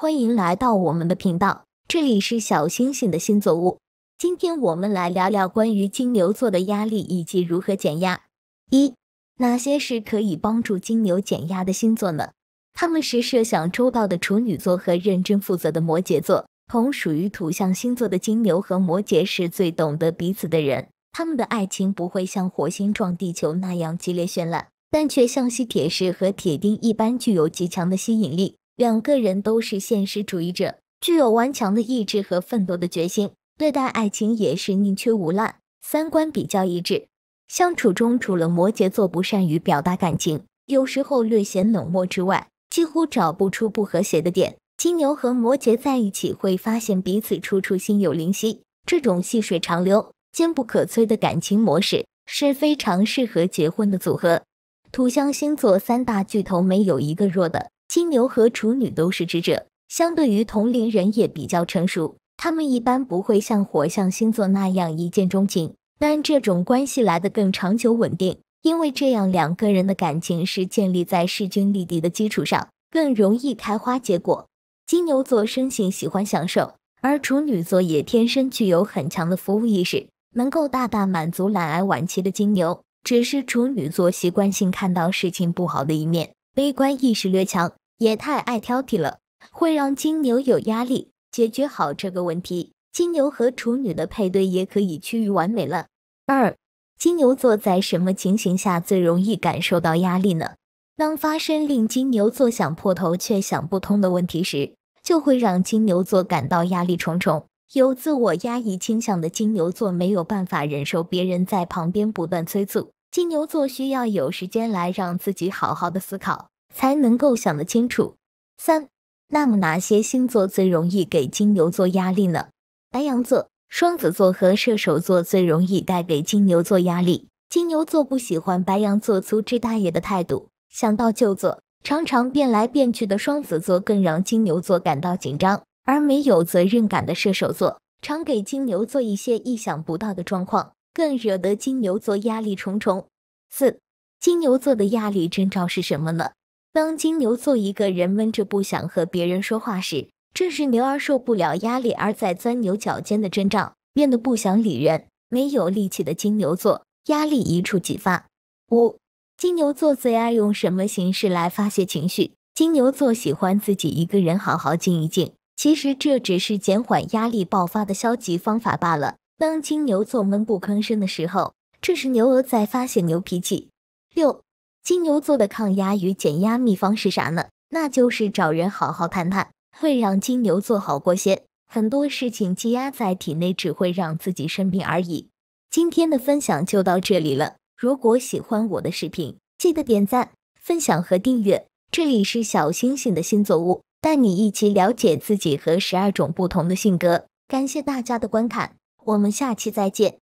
欢迎来到我们的频道，这里是小星星的星座屋。今天我们来聊聊关于金牛座的压力以及如何减压。一，哪些是可以帮助金牛减压的星座呢？他们是设想周到的处女座和认真负责的摩羯座。同属于土象星座的金牛和摩羯是最懂得彼此的人，他们的爱情不会像火星撞地球那样激烈绚烂，但却像吸铁石和铁钉一般具有极强的吸引力。两个人都是现实主义者，具有顽强的意志和奋斗的决心，对待爱情也是宁缺毋滥，三观比较一致。相处中除了摩羯座不善于表达感情，有时候略显冷漠之外，几乎找不出不和谐的点。金牛和摩羯在一起会发现彼此处处心有灵犀，这种细水长流、坚不可摧的感情模式是非常适合结婚的组合。土象星座三大巨头没有一个弱的。金牛和处女都是智者，相对于同龄人也比较成熟。他们一般不会像火象星座那样一见钟情，但这种关系来的更长久稳定，因为这样两个人的感情是建立在势均力敌的基础上，更容易开花结果。金牛座生性喜欢享受，而处女座也天生具有很强的服务意识，能够大大满足懒癌晚期的金牛。只是处女座习惯性看到事情不好的一面。悲观意识略强，也太爱挑剔了，会让金牛有压力。解决好这个问题，金牛和处女的配对也可以趋于完美了。二，金牛座在什么情形下最容易感受到压力呢？当发生令金牛座想破头却想不通的问题时，就会让金牛座感到压力重重。有自我压抑倾向的金牛座没有办法忍受别人在旁边不断催促。金牛座需要有时间来让自己好好的思考，才能够想得清楚。三，那么哪些星座最容易给金牛座压力呢？白羊座、双子座和射手座最容易带给金牛座压力。金牛座不喜欢白羊座粗枝大叶的态度，想到就做，常常变来变去的双子座更让金牛座感到紧张，而没有责任感的射手座常给金牛座一些意想不到的状况。更惹得金牛座压力重重。四、金牛座的压力征兆是什么呢？当金牛座一个人闷着不想和别人说话时，这是牛儿受不了压力而在钻牛角尖的征兆，变得不想理人、没有力气的金牛座，压力一触即发。五、金牛座最爱用什么形式来发泄情绪？金牛座喜欢自己一个人好好静一静，其实这只是减缓压力爆发的消极方法罢了。当金牛座闷不吭声的时候，这是牛鹅在发泄牛脾气。六，金牛座的抗压与减压秘方是啥呢？那就是找人好好谈谈，会让金牛座好过些。很多事情积压在体内，只会让自己生病而已。今天的分享就到这里了。如果喜欢我的视频，记得点赞、分享和订阅。这里是小星星的星座屋，带你一起了解自己和十二种不同的性格。感谢大家的观看。我们下期再见。